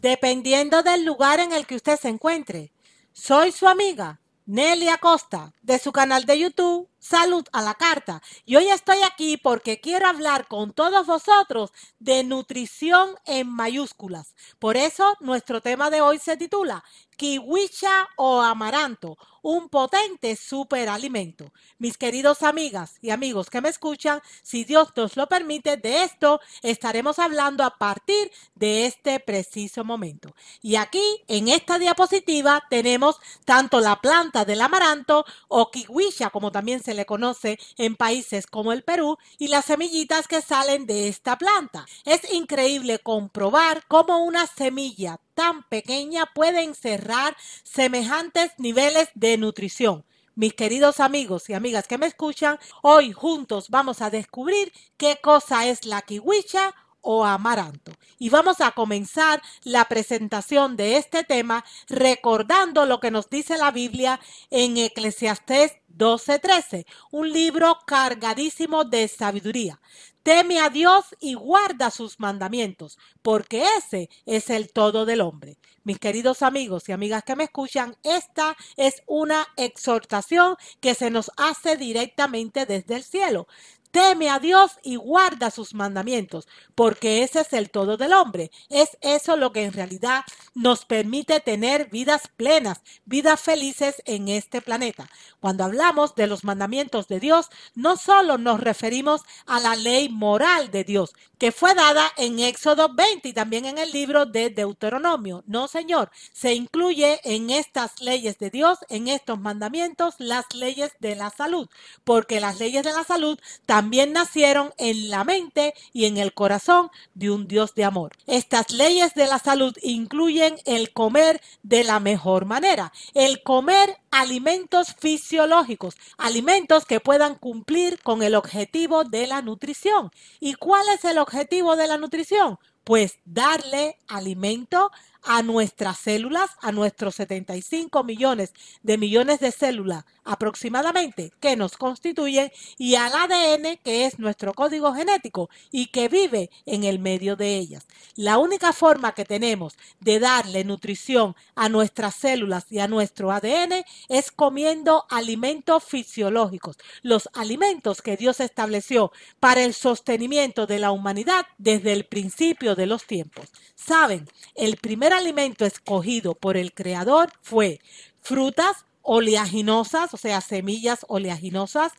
dependiendo del lugar en el que usted se encuentre. Soy su amiga, Nelly Acosta, de su canal de YouTube, Salud a la carta. Y hoy estoy aquí porque quiero hablar con todos vosotros de nutrición en mayúsculas. Por eso nuestro tema de hoy se titula Kiwicha o amaranto, un potente superalimento. Mis queridos amigas y amigos que me escuchan, si Dios nos lo permite, de esto estaremos hablando a partir de este preciso momento. Y aquí en esta diapositiva tenemos tanto la planta del amaranto o kiwicha como también se se le conoce en países como el Perú y las semillitas que salen de esta planta. Es increíble comprobar cómo una semilla tan pequeña puede encerrar semejantes niveles de nutrición. Mis queridos amigos y amigas que me escuchan, hoy juntos vamos a descubrir qué cosa es la kiwicha o amaranto. Y vamos a comenzar la presentación de este tema recordando lo que nos dice la Biblia en Eclesiastés 12:13, un libro cargadísimo de sabiduría. Teme a Dios y guarda sus mandamientos, porque ese es el todo del hombre. Mis queridos amigos y amigas que me escuchan, esta es una exhortación que se nos hace directamente desde el cielo. Teme a Dios y guarda sus mandamientos, porque ese es el todo del hombre. Es eso lo que en realidad nos permite tener vidas plenas, vidas felices en este planeta. Cuando hablamos de los mandamientos de Dios, no solo nos referimos a la ley moral de Dios, que fue dada en Éxodo 20 y también en el libro de Deuteronomio. No, Señor, se incluye en estas leyes de Dios, en estos mandamientos, las leyes de la salud, porque las leyes de la salud también también nacieron en la mente y en el corazón de un Dios de amor. Estas leyes de la salud incluyen el comer de la mejor manera, el comer alimentos fisiológicos, alimentos que puedan cumplir con el objetivo de la nutrición. ¿Y cuál es el objetivo de la nutrición? Pues darle alimento a nuestras células, a nuestros 75 millones de millones de células aproximadamente que nos constituyen y al ADN que es nuestro código genético y que vive en el medio de ellas. La única forma que tenemos de darle nutrición a nuestras células y a nuestro ADN es comiendo alimentos fisiológicos, los alimentos que Dios estableció para el sostenimiento de la humanidad desde el principio de los tiempos. Saben, el primer alimento escogido por el Creador fue frutas oleaginosas, o sea, semillas oleaginosas,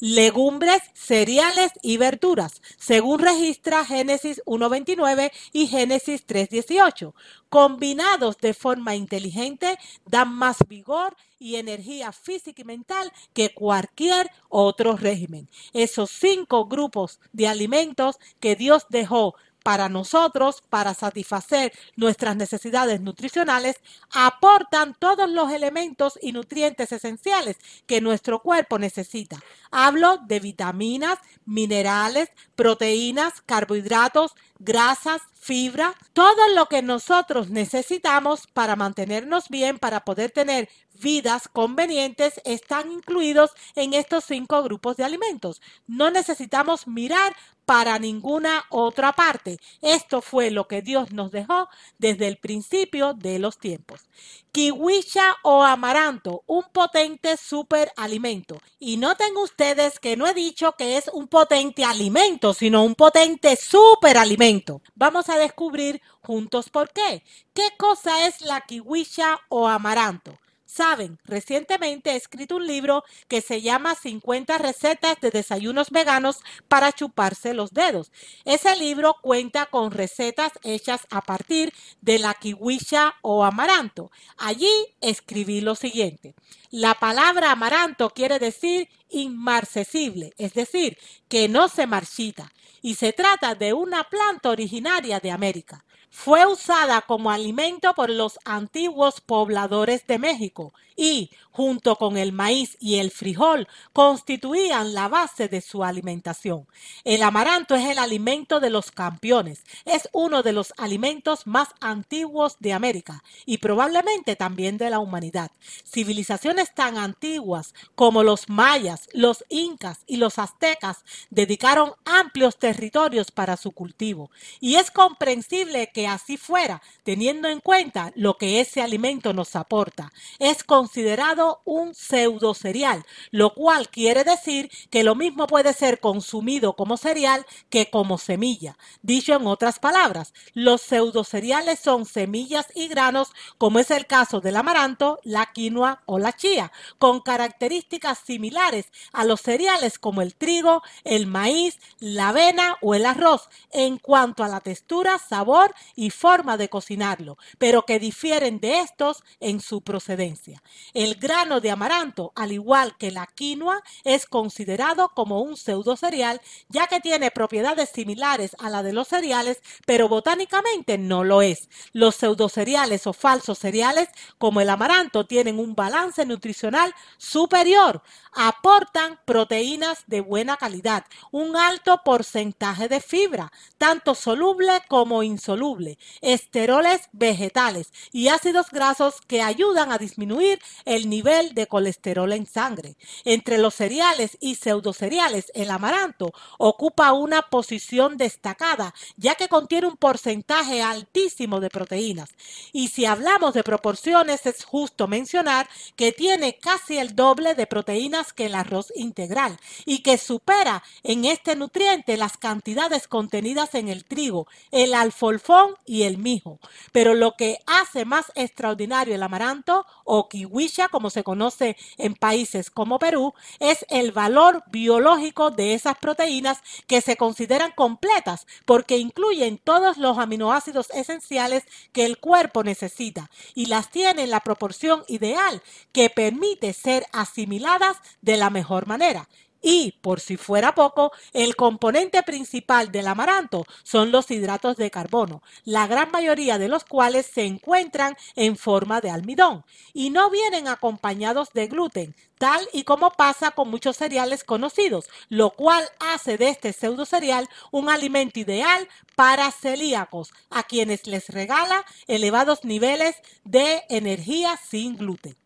legumbres, cereales y verduras, según registra Génesis 1.29 y Génesis 3.18. Combinados de forma inteligente, dan más vigor y energía física y mental que cualquier otro régimen. Esos cinco grupos de alimentos que Dios dejó para nosotros, para satisfacer nuestras necesidades nutricionales, aportan todos los elementos y nutrientes esenciales que nuestro cuerpo necesita. Hablo de vitaminas, minerales, proteínas, carbohidratos, grasas, fibra, todo lo que nosotros necesitamos para mantenernos bien, para poder tener vidas convenientes, están incluidos en estos cinco grupos de alimentos. No necesitamos mirar para ninguna otra parte. Esto fue lo que Dios nos dejó desde el principio de los tiempos kiwisha o amaranto, un potente superalimento. Y noten ustedes que no he dicho que es un potente alimento, sino un potente superalimento. Vamos a descubrir juntos por qué. ¿Qué cosa es la kiwisha o amaranto? Saben, recientemente he escrito un libro que se llama 50 recetas de desayunos veganos para chuparse los dedos. Ese libro cuenta con recetas hechas a partir de la kiwisha o amaranto. Allí escribí lo siguiente. La palabra amaranto quiere decir inmarcesible, es decir, que no se marchita, y se trata de una planta originaria de América. Fue usada como alimento por los antiguos pobladores de México y, junto con el maíz y el frijol, constituían la base de su alimentación. El amaranto es el alimento de los campeones, es uno de los alimentos más antiguos de América y probablemente también de la humanidad. Civilizaciones tan antiguas como los mayas, los incas y los aztecas dedicaron amplios territorios para su cultivo y es comprensible que así fuera, teniendo en cuenta lo que ese alimento nos aporta. Es considerado un pseudo cereal, lo cual quiere decir que lo mismo puede ser consumido como cereal que como semilla. Dicho en otras palabras, los pseudo cereales son semillas y granos, como es el caso del amaranto, la quinoa o la chía, con características similares a los cereales como el trigo, el maíz, la avena o el arroz en cuanto a la textura, sabor y forma de cocinarlo, pero que difieren de estos en su procedencia. El grano de amaranto, al igual que la quinoa, es considerado como un pseudo cereal, ya que tiene propiedades similares a la de los cereales, pero botánicamente no lo es. Los pseudo cereales o falsos cereales, como el amaranto, tienen un balance nutricional superior, aportan proteínas de buena calidad, un alto porcentaje de fibra, tanto soluble como insoluble, esteroles vegetales y ácidos grasos que ayudan a disminuir el nivel de colesterol en sangre. Entre los cereales y pseudocereales, el amaranto ocupa una posición destacada, ya que contiene un porcentaje altísimo de proteínas. Y si hablamos de proporciones, es justo mencionar que tiene casi el doble de proteínas que el arroz integral y que supera en este nutriente las cantidades contenidas en el trigo, el alfolfón y el mijo. Pero lo que hace más extraordinario el amaranto o como se conoce en países como Perú, es el valor biológico de esas proteínas que se consideran completas porque incluyen todos los aminoácidos esenciales que el cuerpo necesita y las tiene en la proporción ideal que permite ser asimiladas de la mejor manera. Y, por si fuera poco, el componente principal del amaranto son los hidratos de carbono, la gran mayoría de los cuales se encuentran en forma de almidón y no vienen acompañados de gluten, tal y como pasa con muchos cereales conocidos, lo cual hace de este pseudo cereal un alimento ideal para celíacos, a quienes les regala elevados niveles de energía sin gluten.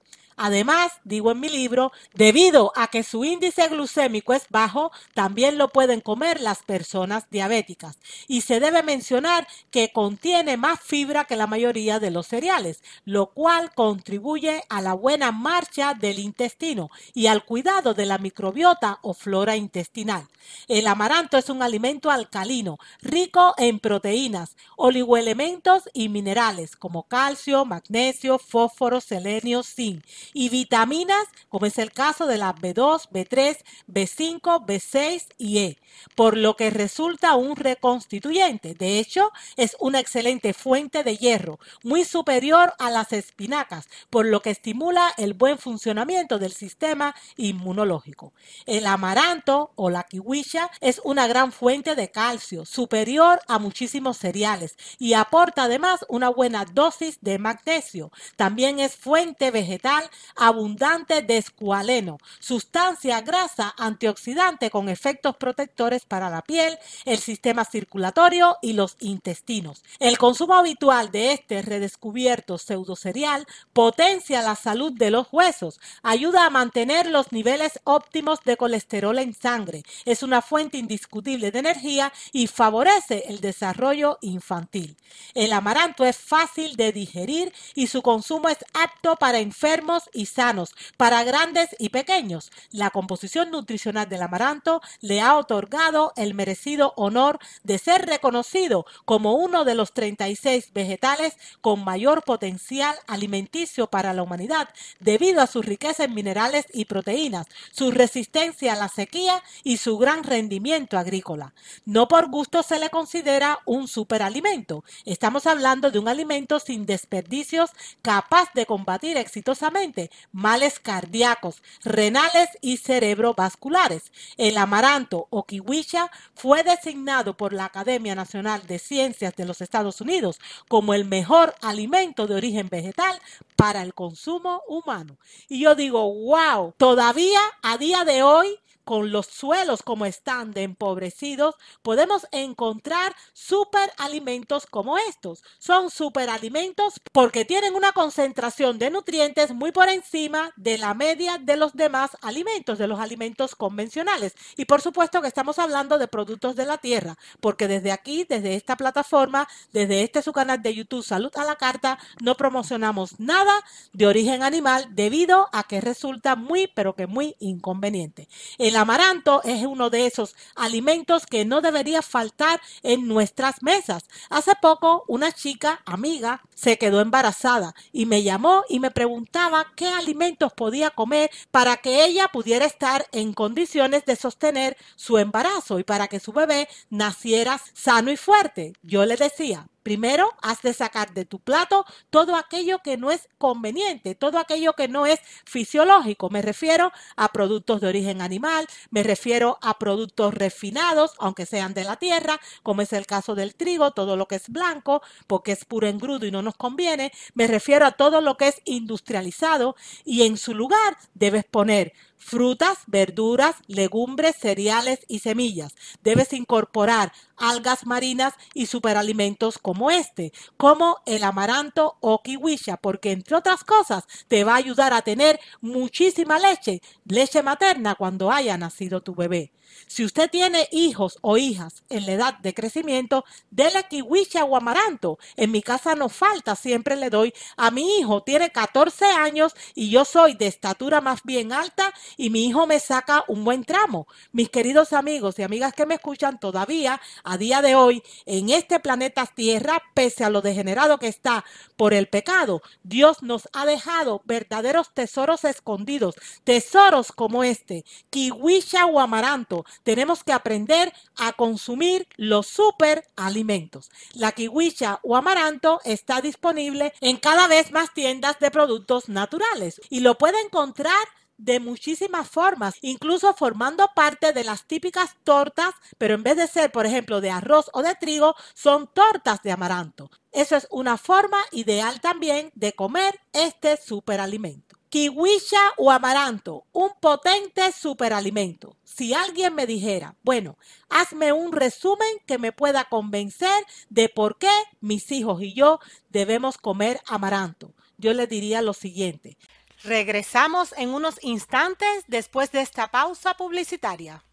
Además, digo en mi libro, debido a que su índice glucémico es bajo, también lo pueden comer las personas diabéticas. Y se debe mencionar que contiene más fibra que la mayoría de los cereales, lo cual contribuye a la buena marcha del intestino y al cuidado de la microbiota o flora intestinal. El amaranto es un alimento alcalino, rico en proteínas, oligoelementos y minerales como calcio, magnesio, fósforo, selenio, zinc y vitaminas, como es el caso de las B2, B3, B5, B6 y E por lo que resulta un reconstituyente. De hecho, es una excelente fuente de hierro, muy superior a las espinacas, por lo que estimula el buen funcionamiento del sistema inmunológico. El amaranto o la kiwisha es una gran fuente de calcio, superior a muchísimos cereales y aporta además una buena dosis de magnesio. También es fuente vegetal abundante de escualeno, sustancia grasa antioxidante con efectos protectores para la piel, el sistema circulatorio y los intestinos. El consumo habitual de este redescubierto pseudocereal potencia la salud de los huesos, ayuda a mantener los niveles óptimos de colesterol en sangre, es una fuente indiscutible de energía y favorece el desarrollo infantil. El amaranto es fácil de digerir y su consumo es apto para enfermos y sanos, para grandes y pequeños. La composición nutricional del amaranto le ha otorgado el merecido honor de ser reconocido como uno de los 36 vegetales con mayor potencial alimenticio para la humanidad debido a su riqueza en minerales y proteínas, su resistencia a la sequía y su gran rendimiento agrícola. No por gusto se le considera un superalimento. Estamos hablando de un alimento sin desperdicios capaz de combatir exitosamente males cardíacos, renales y cerebrovasculares. El amaranto o Wisha fue designado por la Academia Nacional de Ciencias de los Estados Unidos como el mejor alimento de origen vegetal para el consumo humano. Y yo digo, wow, todavía a día de hoy con los suelos como están de empobrecidos, podemos encontrar superalimentos como estos. Son superalimentos porque tienen una concentración de nutrientes muy por encima de la media de los demás alimentos, de los alimentos convencionales. Y por supuesto que estamos hablando de productos de la tierra, porque desde aquí, desde esta plataforma, desde este su canal de YouTube Salud a la Carta, no promocionamos nada de origen animal debido a que resulta muy, pero que muy inconveniente. En amaranto es uno de esos alimentos que no debería faltar en nuestras mesas. Hace poco una chica amiga se quedó embarazada y me llamó y me preguntaba qué alimentos podía comer para que ella pudiera estar en condiciones de sostener su embarazo y para que su bebé naciera sano y fuerte. Yo le decía, Primero, has de sacar de tu plato todo aquello que no es conveniente, todo aquello que no es fisiológico. Me refiero a productos de origen animal, me refiero a productos refinados, aunque sean de la tierra, como es el caso del trigo, todo lo que es blanco, porque es puro engrudo y no nos conviene. Me refiero a todo lo que es industrializado y en su lugar debes poner frutas, verduras, legumbres, cereales y semillas. Debes incorporar algas marinas y superalimentos como este, como el amaranto o kiwisha, porque entre otras cosas te va a ayudar a tener muchísima leche, leche materna cuando haya nacido tu bebé. Si usted tiene hijos o hijas en la edad de crecimiento, dele kiwicha o amaranto. En mi casa no falta, siempre le doy. A mi hijo tiene 14 años y yo soy de estatura más bien alta y mi hijo me saca un buen tramo. Mis queridos amigos y amigas que me escuchan todavía a día de hoy en este planeta Tierra, pese a lo degenerado que está por el pecado, Dios nos ha dejado verdaderos tesoros escondidos, tesoros como este, kiwicha o amaranto tenemos que aprender a consumir los superalimentos. La kiwicha o amaranto está disponible en cada vez más tiendas de productos naturales y lo puede encontrar de muchísimas formas, incluso formando parte de las típicas tortas, pero en vez de ser, por ejemplo, de arroz o de trigo, son tortas de amaranto. Eso es una forma ideal también de comer este superalimento kiwisha o amaranto, un potente superalimento. Si alguien me dijera, bueno, hazme un resumen que me pueda convencer de por qué mis hijos y yo debemos comer amaranto, yo le diría lo siguiente. Regresamos en unos instantes después de esta pausa publicitaria.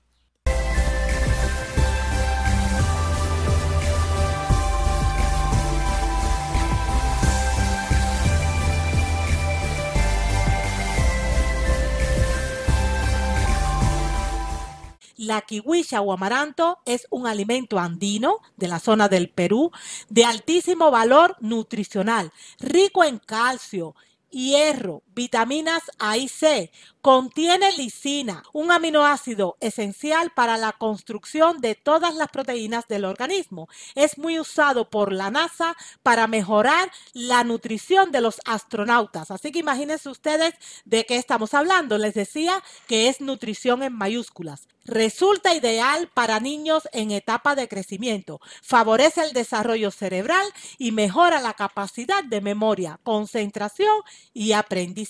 La kiwisha o amaranto es un alimento andino de la zona del Perú de altísimo valor nutricional, rico en calcio, hierro, vitaminas A y C. Contiene lisina, un aminoácido esencial para la construcción de todas las proteínas del organismo. Es muy usado por la NASA para mejorar la nutrición de los astronautas. Así que imagínense ustedes de qué estamos hablando. Les decía que es nutrición en mayúsculas. Resulta ideal para niños en etapa de crecimiento. Favorece el desarrollo cerebral y mejora la capacidad de memoria, concentración y aprendizaje.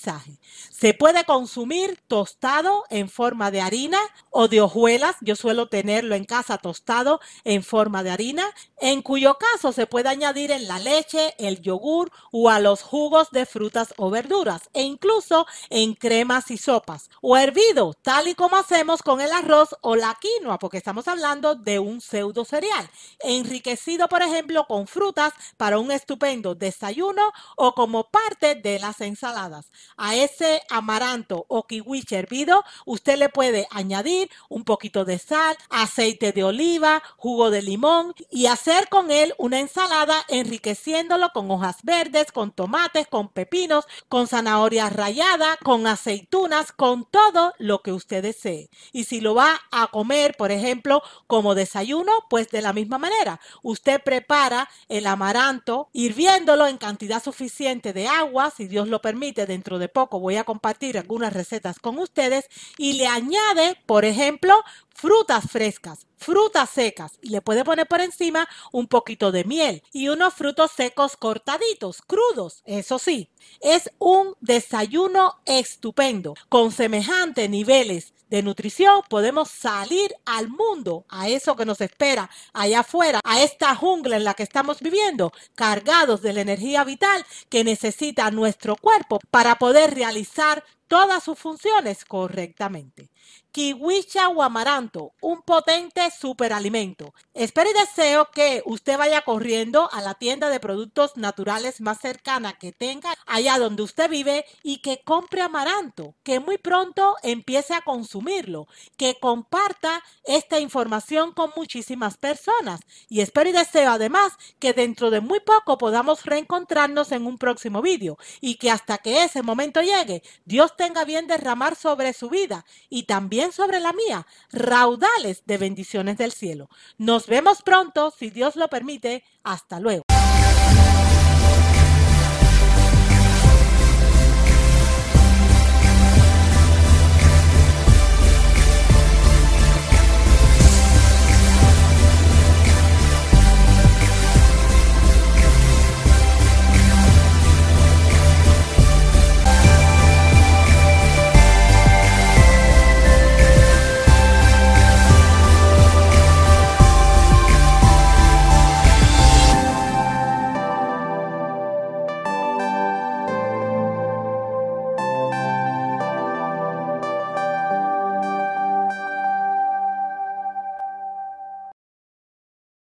Se puede consumir tostado en forma de harina o de hojuelas. Yo suelo tenerlo en casa tostado en forma de harina, en cuyo caso se puede añadir en la leche, el yogur o a los jugos de frutas o verduras e incluso en cremas y sopas. O hervido, tal y como hacemos con el arroz o la quinoa, porque estamos hablando de un pseudo cereal. Enriquecido, por ejemplo, con frutas para un estupendo desayuno o como parte de las ensaladas a ese amaranto o kiwi hervido, usted le puede añadir un poquito de sal, aceite de oliva, jugo de limón y hacer con él una ensalada enriqueciéndolo con hojas verdes, con tomates, con pepinos, con zanahorias rallada, con aceitunas, con todo lo que usted desee. Y si lo va a comer, por ejemplo, como desayuno, pues de la misma manera, usted prepara el amaranto hirviéndolo en cantidad suficiente de agua, si Dios lo permite, dentro de de poco voy a compartir algunas recetas con ustedes y le añade, por ejemplo, frutas frescas, frutas secas y le puede poner por encima un poquito de miel y unos frutos secos cortaditos, crudos, eso sí. Es un desayuno estupendo con semejantes niveles de nutrición, podemos salir al mundo, a eso que nos espera allá afuera, a esta jungla en la que estamos viviendo, cargados de la energía vital que necesita nuestro cuerpo para poder realizar todas sus funciones correctamente. Kiwicha o amaranto, un potente superalimento. Espero y deseo que usted vaya corriendo a la tienda de productos naturales más cercana que tenga allá donde usted vive y que compre amaranto, que muy pronto empiece a consumirlo, que comparta esta información con muchísimas personas. Y espero y deseo además que dentro de muy poco podamos reencontrarnos en un próximo vídeo y que hasta que ese momento llegue, Dios tenga bien derramar sobre su vida y también sobre la mía raudales de bendiciones del cielo. Nos vemos pronto, si Dios lo permite. Hasta luego.